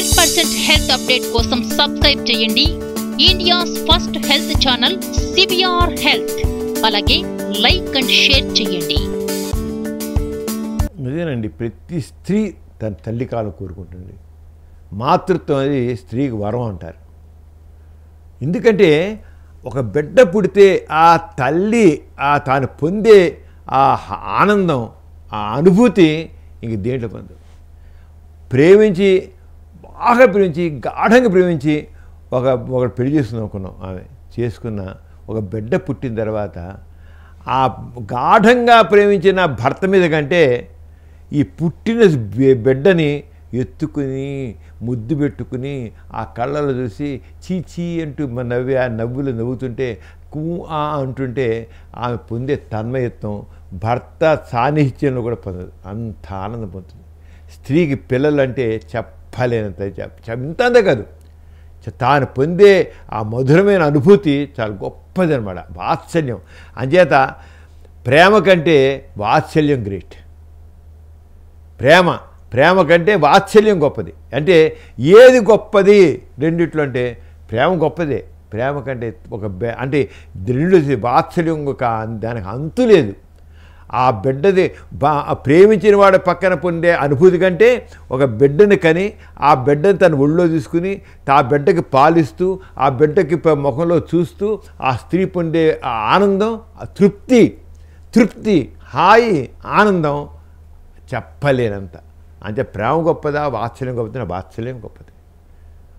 hundred percent health update కోసం subscribe చేయండి India's first health channel CBR health అలాగే like and share చేయండి అదేనండి ప్రతి స్త్రీ తన తల్లి కాలం కోరుకుంటుంది మాతృత్వం అది స్త్రీకి వరం అంటారు ఎందుకంటే ఒక బిడ్డ పుడితే ఆ తల్లి ఆ తాను పొందే ఆ ఆనందం ఆ అనుభూతి ఇంక దేంట్లో పొందు ప్రేమించి బాగా ప్రేమించి గాఢంగా ప్రేమించి ఒక ఒక పెళ్లి చేసుకుని అనుకున్నాం ఆమె చేసుకున్న ఒక బిడ్డ పుట్టిన తర్వాత ఆ గాఢంగా ప్రేమించిన భర్త మీద కంటే ఈ పుట్టిన బిడ్డని ఎత్తుకుని ముద్దు పెట్టుకుని ఆ కళ్ళలో చూసి చీ చీ అంటూ మన నవ్వి ఆ నవ్వులు నవ్వుతుంటే కూ ఆ అంటుంటే ఆమె పొందే తన్మయత్వం భర్త సాన్నిహిత్యంలో కూడా పొందదు అంత ఆనందం పొందుతుంది స్త్రీకి పిల్లలంటే చెప్ప చెప్పలేనంత ఇంత కాదు తాను పొందే ఆ మధురమైన అనుభూతి చాలా గొప్పది అనమాట వాత్సల్యం అంచేత ప్రేమ కంటే వాత్సల్యం గ్రేట్ ప్రేమ ప్రేమ కంటే వాత్సల్యం గొప్పది అంటే ఏది గొప్పది రెండిట్లో అంటే ప్రేమ గొప్పదే ప్రేమ కంటే ఒక అంటే రెండు వాత్సల్యం ఒక దానికి అంతు లేదు ఆ బిడ్డది ప్రేమించిన వాడు పక్కన పొందే అనుభూతి కంటే ఒక బిడ్డని కని ఆ బిడ్డని తన ఒళ్ళో తీసుకుని ఆ బిడ్డకి పాలిస్తూ ఆ బిడ్డకి ముఖంలో చూస్తూ ఆ స్త్రీ పొందే ఆనందం తృప్తి తృప్తి హాయి ఆనందం చెప్పలేనంత అంటే ప్రేమ గొప్పదా వాత్సల్యం గొప్పదా వాత్సల్యం గొప్పది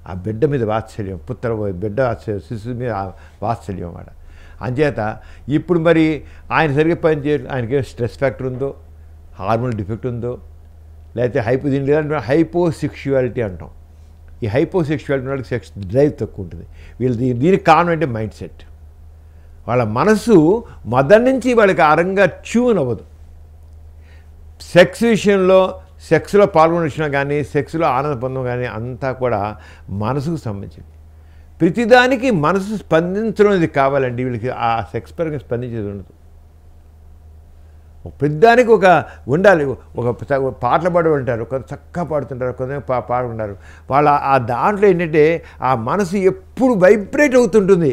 ఆ బిడ్డ మీద వాత్సల్యం పుత్ర బిడ్డ శిశువు మీద వాత్సల్యం వాడ అంచేత ఇప్పుడు మరి ఆయన సరిగ్గా పని చేయరు ఆయనకి స్ట్రెస్ ఫ్యాక్టర్ ఉందో హార్మోన్ డిఫెక్ట్ ఉందో లేకపోతే హైపో దీని లేదా హైపోసెక్షువాలిటీ అంటాం ఈ హైపోసెక్షువాలిటీ వాళ్ళకి సెక్స్ డ్రైవ్ తక్కువ ఉంటుంది వీళ్ళు దీనికి కారణం అంటే మైండ్ సెట్ వాళ్ళ మనసు మొదటి నుంచి వాళ్ళకి అరంగా ట్యూన్ అవ్వదు సెక్స్ విషయంలో సెక్స్లో పాల్గొనడం కానీ సెక్స్లో ఆనంద పొందడం కానీ అంతా కూడా మనసుకు సంబంధించింది ప్రతిదానికి మనసు స్పందించడం అనేది కావాలండి వీళ్ళకి ఆ సెక్స్ పరంగా స్పందించేది ఉండదు ప్రతిదానికి ఒక ఉండాలి ఒక పాటలు పాడు ఉంటారు కొంత చక్కగా పాడుతుంటారు కొంతమంది పా పాడుకుంటారు వాళ్ళ ఆ దాంట్లో ఏంటంటే ఆ మనసు ఎప్పుడు వైబ్రేట్ అవుతుంటుంది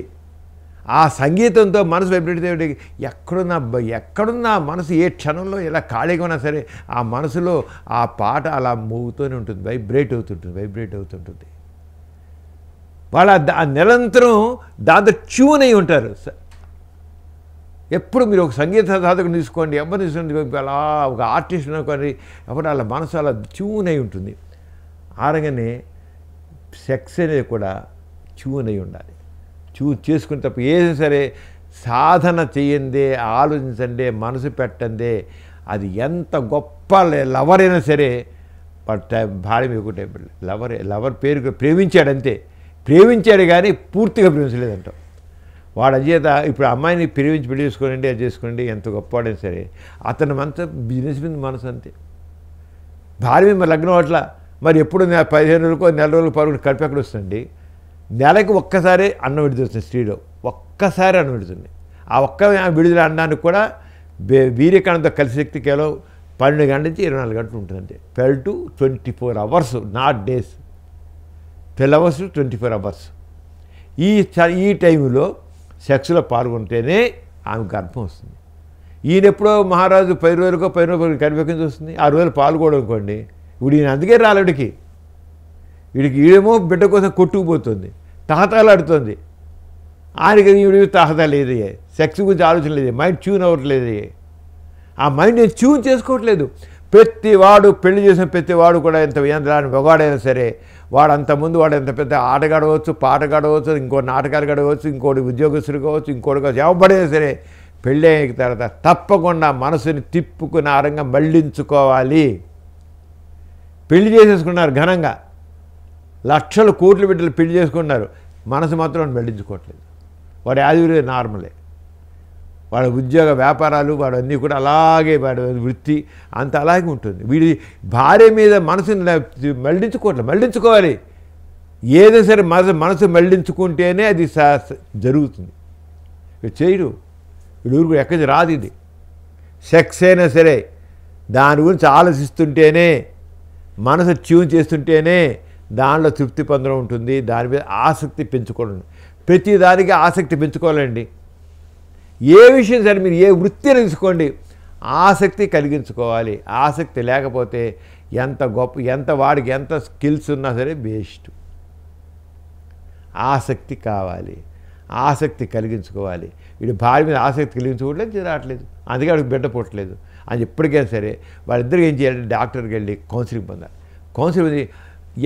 ఆ సంగీతంతో మనసు వైబ్రేట్ అయ్యేటి ఎక్కడున్న ఎక్కడున్న మనసు ఏ క్షణంలో ఎలా ఖాళీగా ఉన్నా సరే ఆ మనసులో ఆ పాట అలా మూగుతూనే ఉంటుంది వైబ్రేట్ అవుతుంటుంది వైబ్రేట్ అవుతుంటుంది వాళ్ళు ఆ నిరంతరం దాంతో ట్యూన్ అయి ఉంటారు ఎప్పుడు మీరు ఒక సంగీత సాధకుని తీసుకోండి ఎవరిని తీసుకోండి అలా ఒక ఆర్టిస్ట్ అనుకోండి ఎవరు వాళ్ళ మనసు అలా ట్యూన్ అయి ఉంటుంది ఆరగానే సెక్స్ అనేది కూడా ట్యూన్ అయి ఉండాలి చూ చేసుకుని తప్ప ఏదైనా సరే సాధన చేయందే ఆలోచించండి మనసు పెట్టందే అది ఎంత గొప్ప లవర్ అయినా సరే భార్య మీద లవర్ లవర్ పేరు ప్రేమించాడంతే ప్రేమించాడు కానీ పూర్తిగా ప్రేమించలేదంట వాడు అజేత ఇప్పుడు అమ్మాయిని ప్రేమించి పెళ్లి చేసుకోనండి అది చేసుకోండి ఎంత గొప్పవాడైనా సరే అతని మనసు బిజినెస్ మీద మనసు అంతే భార్య మీద లగ్నం అట్లా మరి ఎప్పుడు పదిహేను రోజులకు నెల రోజులకు పరుగులు కలిపి ఎక్కడ వస్తుంది నెలకి ఒక్కసారి అన్నం విడుదల స్త్రీలో ఒక్కసారి అన్నం విడుతుంది ఆ ఒక్క విడుదల అన్నానికి కూడా వీర్యకణంతో కలిసి శక్తి కేవలం పన్నెండు గంటల నుంచి ఇరవై నాలుగు గంటలు ఉంటుందంటే twelve to twenty four hours not days twelve hours twenty four hours ఈ ఈ టైంలో సెక్స్లో పాల్గొంటేనే ఆమె గర్భం వస్తుంది ఈయన ఎప్పుడో మహారాజు పది రోజులకో పై రోజు కనిపించి వస్తుంది ఆ రోజులు పాల్గొడం అనుకోండి ఇప్పుడు ఈయన అందుకే రాలడికి వీడికి ఈడేమో బిడ్డ కోసం కొట్టుకుపోతుంది ఆడుతుంది ఆయనకి ఈవిడ తహత లేదు సెక్స్ గురించి ఆలోచన లేదు మైండ్ ట్యూన్ అవ్వట్లేదు ఆ మైండ్ నేను ట్యూన్ చేసుకోవట్లేదు ప్రతి వాడు పెళ్లి చేసిన ప్రతి వాడు కూడా ఎంత ఎంత రాని సరే వాడు అంతకుముందు వాడు ఎంత పెద్ద ఆట గడవచ్చు పాట గడవచ్చు ఇంకో నాటకాలు గడవచ్చు ఇంకోటి ఉద్యోగస్తులు కావచ్చు ఇంకోటి కావచ్చు ఎవడైనా సరే అయిన తర్వాత తప్పకుండా మనసుని తిప్పుకుని ఆరంగా మళ్ళించుకోవాలి పెళ్లి చేసేసుకున్నారు ఘనంగా లక్షల కోట్ల బిడ్డలు పెళ్లి చేసుకున్నారు మనసు మాత్రం మళ్ళించుకోవట్లేదు వాడు యాజ్ నార్మలే వాడు ఉద్యోగ వ్యాపారాలు వాడు అన్నీ కూడా అలాగే వాడు వృత్తి అంత అలాగే ఉంటుంది వీడి భార్య మీద మనసుని మళ్ళించుకోవట్లే మళ్ళించుకోవాలి ఏదైనా సరే మనసు మనసు మళ్ళించుకుంటేనే అది జరుగుతుంది చేయడు వీడు ఎక్కడి రాదు ఇది సెక్స్ అయినా సరే దాని గురించి ఆలోచిస్తుంటేనే మనసు ట్యూన్ చేస్తుంటేనే దానిలో తృప్తి పొందడం ఉంటుంది దాని మీద ఆసక్తి పెంచుకోవడం ప్రతిదానికి ఆసక్తి పెంచుకోవాలండి ఏ విషయం సరే మీరు ఏ వృత్తి తీసుకోండి ఆసక్తి కలిగించుకోవాలి ఆసక్తి లేకపోతే ఎంత గొప్ప ఎంత వాడికి ఎంత స్కిల్స్ ఉన్నా సరే బెస్ట్ ఆసక్తి కావాలి ఆసక్తి కలిగించుకోవాలి వీడు భార్య మీద ఆసక్తి కలిగించుకోవట్లేదు రావట్లేదు అందుకే వాడికి బిడ్డ పుట్టలేదు అని ఎప్పటికైనా సరే వాళ్ళిద్దరికి ఏం చేయాలంటే డాక్టర్కి వెళ్ళి కౌన్సిలింగ్ పొందాలి కౌన్సిలింగ్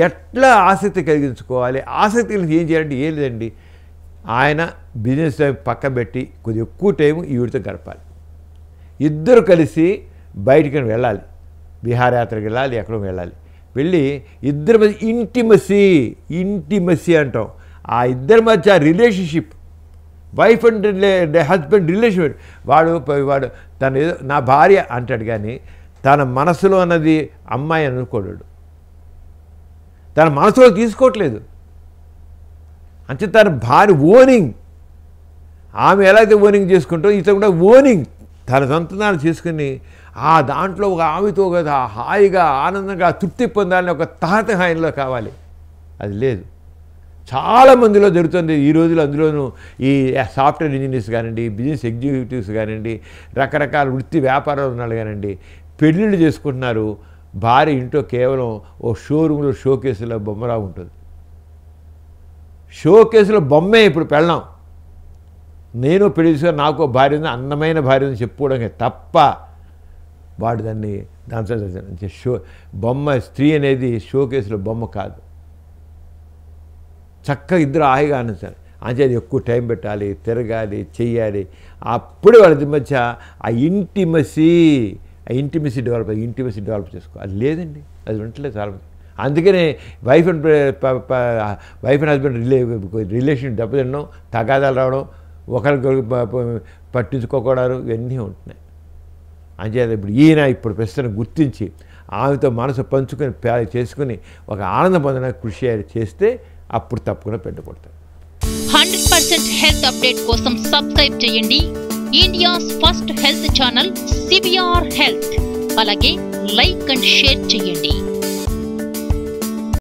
ఎట్లా ఆసక్తి కలిగించుకోవాలి ఆసక్తి కలిగించి ఏం చేయాలంటే ఏం లేదండి ఆయన బిజినెస్ పక్క పెట్టి కొద్దిగా ఎక్కువ టైం ఈవిడితో గడపాలి ఇద్దరు కలిసి బయటికి వెళ్ళాలి విహారయాత్రకి వెళ్ళాలి ఎక్కడో వెళ్ళాలి వెళ్ళి ఇద్దరి మధ్య ఇంటిమసీ ఇంటిమసీ అంటాం ఆ ఇద్దరి మధ్య relationship wife and husband relation వాడు వాడు తన ఏదో నా భార్య అంటాడు కానీ తన మనసులో అన్నది అమ్మాయి అనుకోడు తన మనసులో తీసుకోవట్లేదు అంటే తన భార్య ఓనింగ్ ఆమె ఎలా అయితే ఓనింగ్ చేసుకుంటో ఇతను కూడా ఓనింగ్ తన సంతనాలు చేసుకుని ఆ దాంట్లో ఒక ఆమెతో కదా హాయిగా ఆనందంగా తృప్తి పొందాలని ఒక తాత హాయిలో కావాలి అది లేదు చాలా మందిలో జరుగుతుంది ఈ రోజులు అందులోనూ ఈ సాఫ్ట్వేర్ ఇంజనీర్స్ కానివ్వండి బిజినెస్ ఎగ్జిక్యూటివ్స్ కానివ్వండి రకరకాల వృత్తి వ్యాపారాలు ఉన్నాడు కానివ్వండి పెళ్ళిళ్ళు చేసుకుంటున్నారు భార్య ఇంట్లో కేవలం ఓ షోరూంలో షోకేసులో బొమ్మలా ఉంటుంది షో కేసులో బొమ్మే ఇప్పుడు పెళ్ళాం నేను పెళ్లి నాకు భార్య ఉంది అందమైన భార్య ఉంది చెప్పుకోవడానికి తప్ప వాడు దాన్ని దాని షో బొమ్మ స్త్రీ అనేది షో కేసులో బొమ్మ కాదు చక్కగా ఇద్దరు హాయిగా అంటే అంచేది ఎక్కువ టైం పెట్టాలి తిరగాలి చెయ్యాలి అప్పుడు వాళ్ళ మధ్య ఆ ఇంటిమసీ ఆ ఇంటిమసీ డెవలప్ ఇంటిమసీ డెవలప్ చేసుకో అది లేదండి అది ఉండట్లేదు చాలా అందుకనే wife and wife and husband రిలే రిలేషన్ దెబ్బతినడం తగాదాలు రావడం ఒకరికి పట్టించుకోకూడదు ఇవన్నీ ఉంటున్నాయి అంచేత ఇప్పుడు ఈయన ఇప్పుడు ప్రస్తుతం గుర్తించి ఆమెతో మనసు పంచుకొని చేసుకుని ఒక ఆనందం పొందిన కృషి చేస్తే అప్పుడు తప్పకుండా పెద్ద పడతారు హండ్రెడ్ పర్సెంట్ హెల్త్ అప్డేట్ కోసం సబ్స్క్రైబ్ చేయండి India first health channel CBR health అలాగే లైక్ అండ్ షేర్ చేయండి